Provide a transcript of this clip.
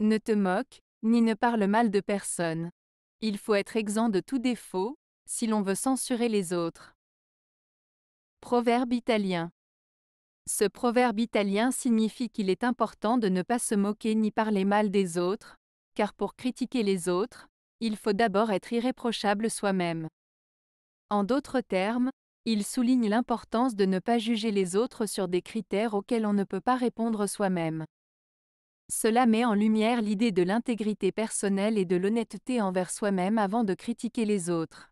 Ne te moque, ni ne parle mal de personne. Il faut être exempt de tout défaut, si l'on veut censurer les autres. Proverbe italien. Ce proverbe italien signifie qu'il est important de ne pas se moquer ni parler mal des autres, car pour critiquer les autres, il faut d'abord être irréprochable soi-même. En d'autres termes, il souligne l'importance de ne pas juger les autres sur des critères auxquels on ne peut pas répondre soi-même. Cela met en lumière l'idée de l'intégrité personnelle et de l'honnêteté envers soi-même avant de critiquer les autres.